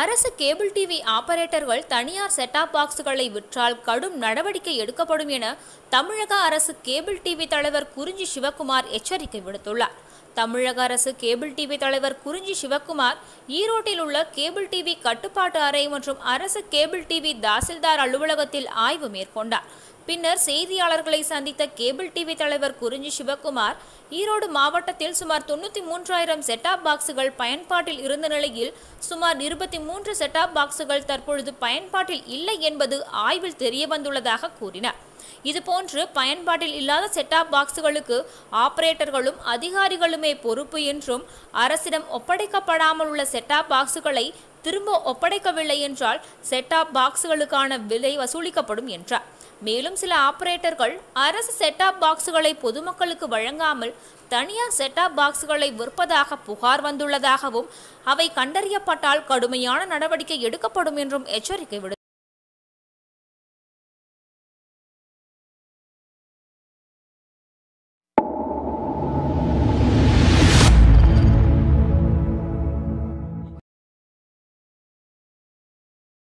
அரசு cable TV ஆபரேட்டர்கள் தனியார் செட்டாப் பாக்ஸ்களை விற்றால் கடும் நடவடிக்கை எடுக்கப்படும் என தமிழக அரசு கேபிள் டிவி தலைவர் குறிஞ்சி சிவகுமார் எச்சரிக்கை விடுத்துள்ளார் தமிழக அரசு கேபிள் டிவி தலைவர் குறிஞ்சி சிவக்குமார் ஈரோட்டில் உள்ள கேபிள் டிவி கட்டுப்பாட்டு அறை மற்றும் அரசு கேபிள் டிவி தாசில்தார் அலுவலகத்தில் ஆய்வு மேற்கொண்டார் பின்னர் செய்தியாளர்களை சந்தித்த கேபிள் டிவி தலைவர் குறிஞ்சி சிவக்குமார் ஈரோடு மாவட்டத்தில் சுமார் தொண்ணூற்றி மூன்றாயிரம் செட்டாப் பாக்ஸுகள் பயன்பாட்டில் இருந்த நிலையில் சுமார் இருபத்தி மூன்று செட்டாப் பாக்ஸுகள் தற்பொழுது பயன்பாட்டில் இல்லை என்பது ஆய்வில் தெரியவந்துள்ளதாக கூறினார் இது போன்று பயன்பாட்டில் இல்லாத செட்டாப் பாக்ஸுகளுக்கு ஆபரேட்டர்களும் அதிகாரிகளுமே பொறுப்பு என்றும் அரசிடம் ஒப்படைக்கப்படாமல் உள்ள செட்டாப் பாக்ஸுகளை திரும்ப ஒப்படைக்கவில்லை என்றால் செட்டாப் பாக்ஸுகளுக்கான விலை வசூலிக்கப்படும் என்றார் மேலும் சில ஆபரேட்டர்கள் அரசு செட்டாப் பாக்ஸுகளை பொதுமக்களுக்கு வழங்காமல் தனியார் செட்டாப் பாக்ஸுகளை விற்பதாக புகார் வந்துள்ளதாகவும் அவை கண்டறியப்பட்டால் கடுமையான நடவடிக்கை எடுக்கப்படும் என்றும் எச்சரிக்கை விடு